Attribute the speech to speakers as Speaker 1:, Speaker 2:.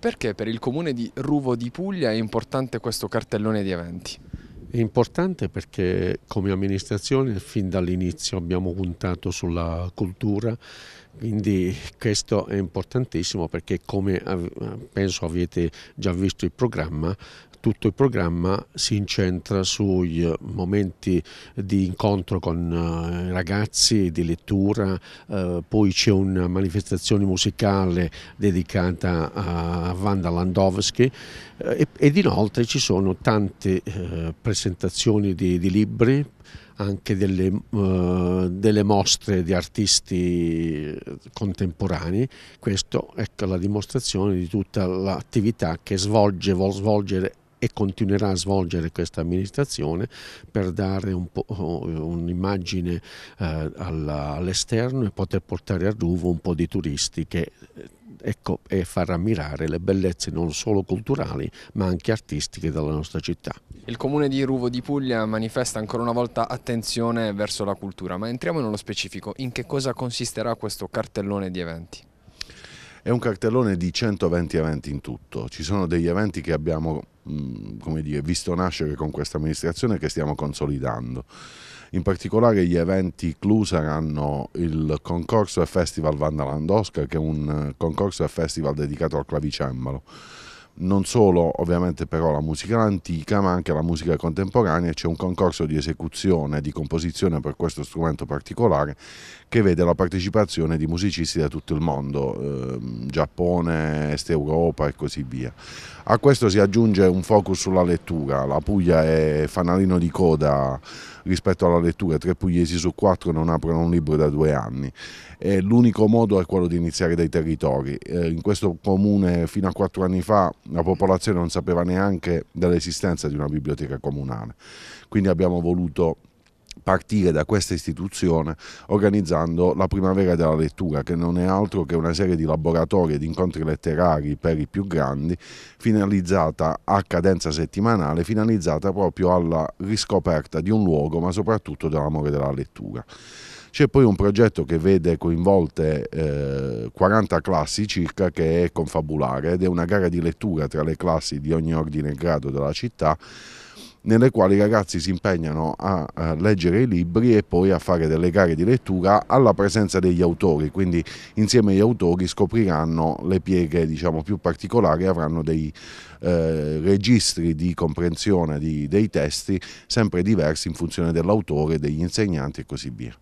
Speaker 1: Perché per il comune di Ruvo di Puglia è importante questo cartellone di eventi? È importante perché come amministrazione fin dall'inizio abbiamo puntato sulla cultura, quindi questo è importantissimo perché come penso avete già visto il programma tutto il programma si incentra sui momenti di incontro con i eh, ragazzi, di lettura, eh, poi c'è una manifestazione musicale dedicata a Wanda Landowski eh, ed inoltre ci sono tante presentazioni di, di libri anche delle, uh, delle mostre di artisti contemporanei. Questa ecco, è ecco, la dimostrazione di tutta l'attività che svolge, vuol svolgere e continuerà a svolgere questa amministrazione per dare eh, un'immagine un eh, all'esterno e poter portare a Ruvo un po' di turisti che ecco, e far ammirare le bellezze non solo culturali ma anche artistiche della nostra città. Il comune di Ruvo di Puglia manifesta ancora una volta attenzione verso la cultura, ma entriamo nello specifico, in che cosa consisterà questo cartellone di eventi?
Speaker 2: È un cartellone di 120 eventi in tutto, ci sono degli eventi che abbiamo mm, dire, visto nascere con questa amministrazione e che stiamo consolidando in particolare gli eventi clou saranno il concorso e festival Vandalandosca che è un eh, concorso e festival dedicato al clavicembalo non solo ovviamente però la musica antica ma anche la musica contemporanea c'è un concorso di esecuzione di composizione per questo strumento particolare che vede la partecipazione di musicisti da tutto il mondo eh, Giappone, Est Europa e così via a questo si aggiunge un focus sulla lettura la Puglia è fanalino di coda rispetto alla lettura tre pugliesi su quattro non aprono un libro da due anni l'unico modo è quello di iniziare dai territori eh, in questo comune fino a quattro anni fa la popolazione non sapeva neanche dell'esistenza di una biblioteca comunale. Quindi abbiamo voluto partire da questa istituzione organizzando la primavera della lettura che non è altro che una serie di laboratori e di incontri letterari per i più grandi finalizzata a cadenza settimanale finalizzata proprio alla riscoperta di un luogo ma soprattutto dell'amore della lettura c'è poi un progetto che vede coinvolte eh, 40 classi circa che è confabulare ed è una gara di lettura tra le classi di ogni ordine e grado della città nelle quali i ragazzi si impegnano a, a, leggere i libri e poi a fare delle gare di lettura alla presenza degli autori, quindi insieme agli autori scopriranno le pieghe diciamo, più particolari, avranno dei eh, registri di comprensione di, dei testi sempre diversi in funzione dell'autore, degli insegnanti e così via.